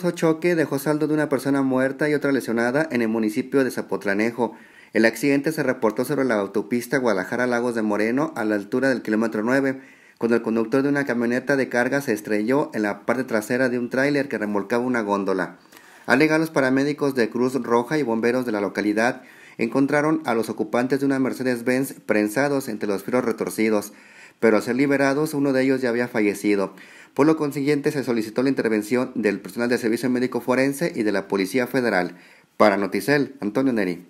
su choque dejó saldo de una persona muerta y otra lesionada en el municipio de Zapotlanejo. El accidente se reportó sobre la autopista Guadalajara-Lagos de Moreno a la altura del kilómetro 9, cuando el conductor de una camioneta de carga se estrelló en la parte trasera de un tráiler que remolcaba una góndola. Alegan los paramédicos de Cruz Roja y bomberos de la localidad encontraron a los ocupantes de una Mercedes-Benz prensados entre los fierros retorcidos, pero al ser liberados uno de ellos ya había fallecido. Por lo consiguiente, se solicitó la intervención del personal de servicio médico forense y de la Policía Federal. Para Noticel, Antonio Neri.